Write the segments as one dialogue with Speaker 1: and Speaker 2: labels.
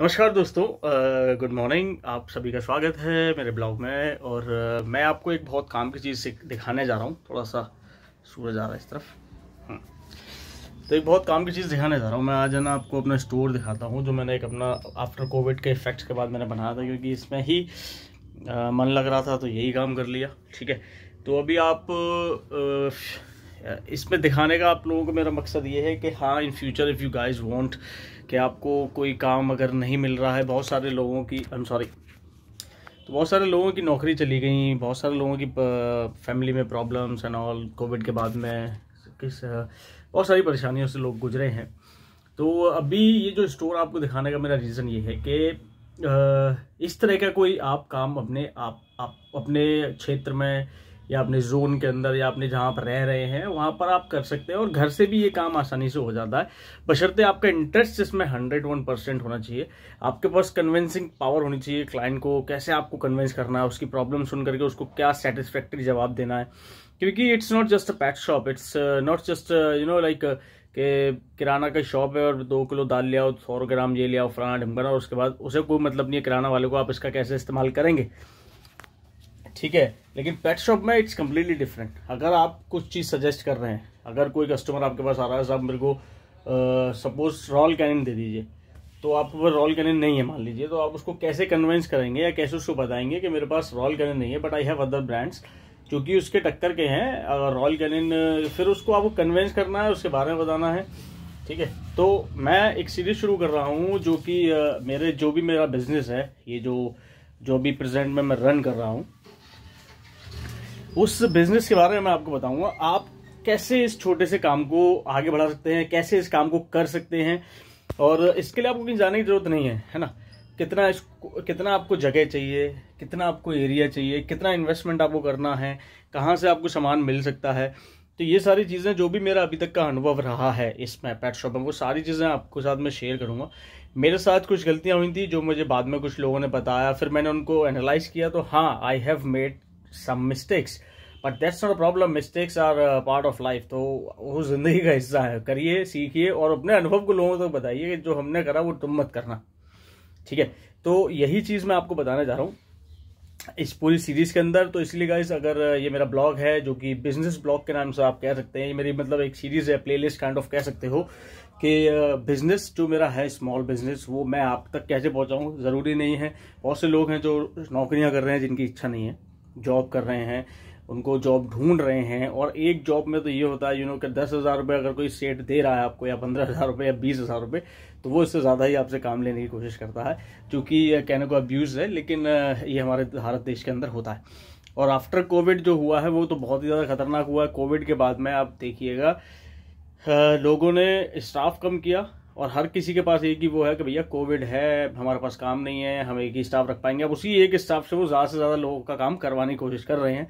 Speaker 1: नमस्कार दोस्तों good morning आप सभी का स्वागत है मेरे ब्लॉग में और आ, मैं आपको एक बहुत काम की चीज़ दिखाने जा रहा हूँ थोड़ा सा सूरज आ रहा है इस तरफ हाँ। तो एक बहुत काम की चीज़ दिखाने जा रहा हूँ मैं आज है ना आपको अपना स्टोर दिखाता हूँ जो मैंने एक अपना आफ्टर कोविड के इफ़ेक्ट्स के बाद मैंने बनाया था क्योंकि इसमें ही आ, मन लग रहा था तो यही काम कर लिया ठीक है तो अभी आप आ, इसमें दिखाने का आप लोगों को मेरा मकसद ये है कि हाँ in future if you guys want कि आपको कोई काम अगर नहीं मिल रहा है बहुत सारे लोगों की आई एम सॉरी तो बहुत सारे लोगों की नौकरी चली गई बहुत सारे लोगों की फैमिली में प्रॉब्लम्स एंड ऑल कोविड के बाद में किस बहुत सारी परेशानियों से लोग गुजरे हैं तो अभी ये जो स्टोर आपको दिखाने का मेरा रीज़न ये है कि इस तरह का कोई आप काम अपने आप आप अपने क्षेत्र में या अपने जोन के अंदर या अपने जहाँ पर रह रहे हैं वहाँ पर आप कर सकते हैं और घर से भी ये काम आसानी से हो जाता है बशर्ते आपका इंटरेस्ट इसमें हंड्रेड वन परसेंट होना चाहिए आपके पास कन्विंसिंग पावर होनी चाहिए क्लाइंट को कैसे आपको कन्विंस करना है उसकी प्रॉब्लम सुन करके उसको क्या सेटिस्फैक्ट्री जवाब देना है क्योंकि it's not just a pet shop it's not just you know like कि किराना का शॉप है और दो किलो दाल ले आओ सौ ग्राम ये ले आओ फलाना ढमकाना और उसके बाद उसे कोई मतलब नहीं है किराना वाले को आप इसका कैसे इस्तेमाल करेंगे ठीक है लेकिन पेट शॉप में इट्स कम्प्लीटली डिफरेंट अगर आप कुछ चीज़ सजेस्ट कर रहे हैं अगर कोई कस्टमर आपके पास आ रहा है साहब मेरे को सपोज रॉयल कैनिन दे दीजिए तो आप पर रॉयल कैनिन नहीं है मान लीजिए तो आप उसको कैसे कन्वेंस करेंगे या कैसे उसको बताएंगे कि मेरे पास रॉयल कैनिन नहीं है but I have other brands क्योंकि उसके टक्कर के हैं रॉयल कैनिन फिर उसको आपको कन्वेंस करना है उसके बारे में बताना है ठीक है तो मैं एक सीरीज शुरू कर रहा हूँ जो कि मेरे जो भी मेरा बिजनेस है ये जो जो भी प्रेजेंट में मैं रन कर रहा हूँ उस बिजनेस के बारे में मैं आपको बताऊंगा आप कैसे इस छोटे से काम को आगे बढ़ा सकते हैं कैसे इस काम को कर सकते हैं और इसके लिए आपको कहीं जाने की जरूरत नहीं है है ना कितना इस कितना आपको जगह चाहिए कितना आपको एरिया चाहिए कितना इन्वेस्टमेंट आपको करना है कहाँ से आपको सामान मिल सकता है तो ये सारी चीज़ें जो भी मेरा अभी तक का अनुभव रहा है इसमें पेट शॉप में वो सारी चीज़ें आपको साथ मैं शेयर करूँगा मेरे साथ कुछ गलतियाँ हुई थी जो मुझे बाद में कुछ लोगों ने बताया फिर मैंने उनको एनालाइज किया तो हाँ I have made some mistakes but that's not problem mistakes are part of life तो वो जिंदगी का हिस्सा है करिए सीखिए और अपने अनुभव को लोगों को बताइए कि जो हमने करा वो तुम मत करना ठीक है तो यही चीज़ मैं आपको बताने जा रहा हूँ इस पूरी सीरीज़ के अंदर तो इसलिए गाइस अगर uh, ये मेरा ब्लॉग है जो कि बिजनेस ब्लॉग के नाम से आप कह सकते हैं ये मेरी मतलब एक सीरीज़ है प्लेलिस्ट काइंड ऑफ कह सकते हो कि बिज़नेस uh, जो मेरा है स्मॉल बिज़नेस वो मैं आप तक कैसे पहुंचाऊं ज़रूरी नहीं है बहुत से लोग हैं जो नौकरियां कर रहे हैं जिनकी इच्छा नहीं है जॉब कर रहे हैं उनको जॉब ढूंढ रहे हैं और एक जॉब में तो ये होता है यू नो कि दस हज़ार रुपये अगर कोई सेट दे रहा है आपको या पंद्रह हज़ार रुपये या बीस हज़ार रुपये तो वो इससे ज़्यादा ही आपसे काम लेने की कोशिश करता है क्योंकि कहने को अब्यूज़ है लेकिन ये हमारे भारत देश के अंदर होता है और आफ्टर कोविड जो हुआ है वो तो बहुत ही ज़्यादा खतरनाक हुआ है कोविड के बाद में आप देखिएगा लोगों ने स्टाफ कम किया और हर किसी के पास एक ही वो है कि भैया कोविड है हमारे पास काम नहीं है हम एक ही स्टाफ रख पाएंगे अब उसी एक स्टाफ से वो ज़्यादा से ज़्यादा लोगों का काम करवाने की कोशिश कर रहे हैं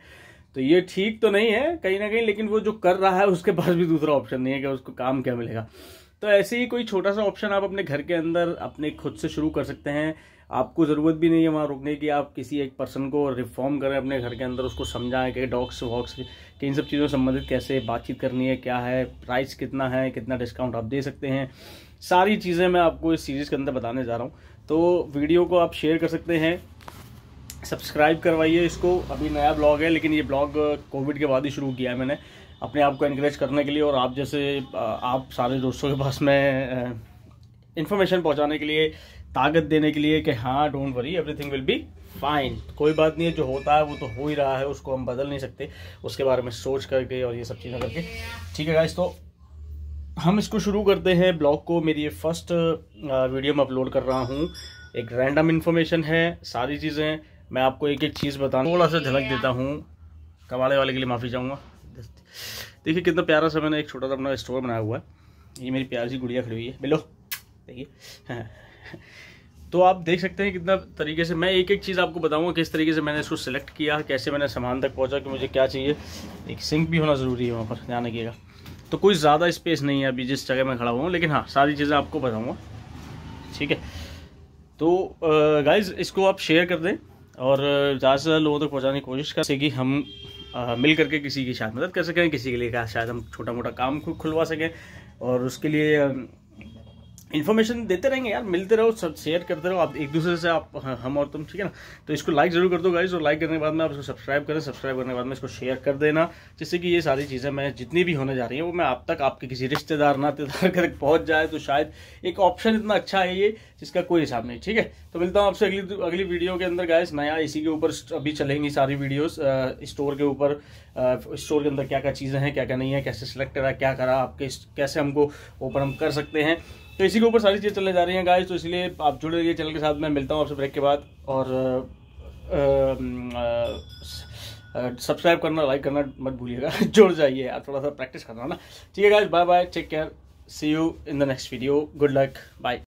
Speaker 1: तो ये ठीक तो नहीं है कहीं ना कहीं लेकिन वो जो कर रहा है उसके पास भी दूसरा ऑप्शन नहीं है कि उसको काम क्या मिलेगा तो ऐसे ही कोई छोटा सा ऑप्शन आप अपने घर के अंदर अपने खुद से शुरू कर सकते हैं आपको ज़रूरत भी नहीं है वहाँ रुकने की आप किसी एक पर्सन को रिफॉर्म करें अपने घर के अंदर उसको समझाएं कि डॉग्स वॉक्स कि इन सब चीज़ों से संबंधित कैसे बातचीत करनी है क्या है प्राइस कितना है कितना डिस्काउंट आप दे सकते हैं सारी चीज़ें मैं आपको इस सीरीज़ के अंदर बताने जा रहा हूँ तो वीडियो को आप शेयर कर सकते हैं सब्सक्राइब करवाइए इसको अभी नया ब्लॉग है लेकिन ये ब्लॉग कोविड के बाद ही शुरू किया है मैंने अपने आप को इनक्रेज करने के लिए और आप जैसे आप सारे दोस्तों के पास मैं इन्फॉर्मेशन पहुंचाने के लिए ताकत देने के लिए कि हाँ don't worry everything will be fine कोई बात नहीं है जो होता है वो तो हो ही रहा है उसको हम बदल नहीं सकते उसके बारे में सोच करके और ये सब चीज़ें करके ठीक है गाइस तो हम इसको शुरू करते हैं ब्लॉग को मेरी ये फर्स्ट वीडियो में अपलोड कर रहा हूँ एक रैंडम इन्फॉर्मेशन है सारी चीज़ें मैं आपको एक एक चीज़ बता थोड़ा सा झलक देता हूँ कबाड़े वाले के लिए माफ़ी चाहूँगा देखिए कितना प्यारा सा मैंने एक छोटा सा अपना स्टोर बनाया हुआ है ये मेरी प्यार सी गुड़िया खड़ी हुई है बिलो देखिए तो आप देख सकते हैं कितना तरीके से मैं एक एक चीज़ आपको बताऊंगा किस तरीके से मैंने इसको सिलेक्ट किया कैसे मैंने सामान तक पहुंचा कि मुझे क्या चाहिए एक सिंक भी होना ज़रूरी है वहाँ पर ध्यान रखिएगा तो कोई ज़्यादा स्पेस नहीं है अभी जिस जगह मैं खड़ा हुआ लेकिन हाँ सारी चीज़ें आपको बताऊँगा ठीक है तो गाइज इसको आप शेयर कर दें और ज़्यादा से ज़्यादा लोगों तक पहुँचाने की कोशिश कर सकें कि हम आ, मिल करके किसी की शायद मदद कर सकें किसी के लिए शायद हम छोटा मोटा काम खुलवा सकें और उसके लिए इन्फॉर्मेशन देते रहेंगे यार मिलते रहो सब शेयर करते रहो आप एक दूसरे से आप हाँ, हम और तुम ठीक है ना तो इसको लाइक जरूर कर दो गाइज और लाइक करने के बाद में आप इसको सब्सक्राइब करें सब्सक्राइब करने के बाद में इसको शेयर कर देना जिससे कि ये सारी चीज़ें मैं जितनी भी होने जा रही हैं वो मैं आप तक आपके किसी रिश्तेदार नातेदार घर पहुँच जाए तो शायद एक ऑप्शन इतना अच्छा है ये जिसका कोई हिसाब नहीं ठीक है तो मिलता हूँ आपसे अगली अगली वीडियो के अंदर गाइज नया इसी के ऊपर अभी चलेंगी सारी वीडियोज स्टोर के ऊपर स्टोर के अंदर क्या क्या चीज़ें हैं क्या क्या नहीं है कैसे सिलेक्ट करा क्या करा आपके कैसे हमको ओपन हम कर सकते हैं तो इसी के ऊपर सारी चीज़ें चलने जा रही हैं गाइस तो इसलिए आप जुड़े रहिए चैनल के साथ मैं मिलता हूँ आपसे ब्रेक के बाद और सब्सक्राइब करना लाइक करना मत भूलिएगा जुड़ जाइए आप थोड़ा सा प्रैक्टिस करना ना ठीक है guys bye bye take care see you in the next video good luck bye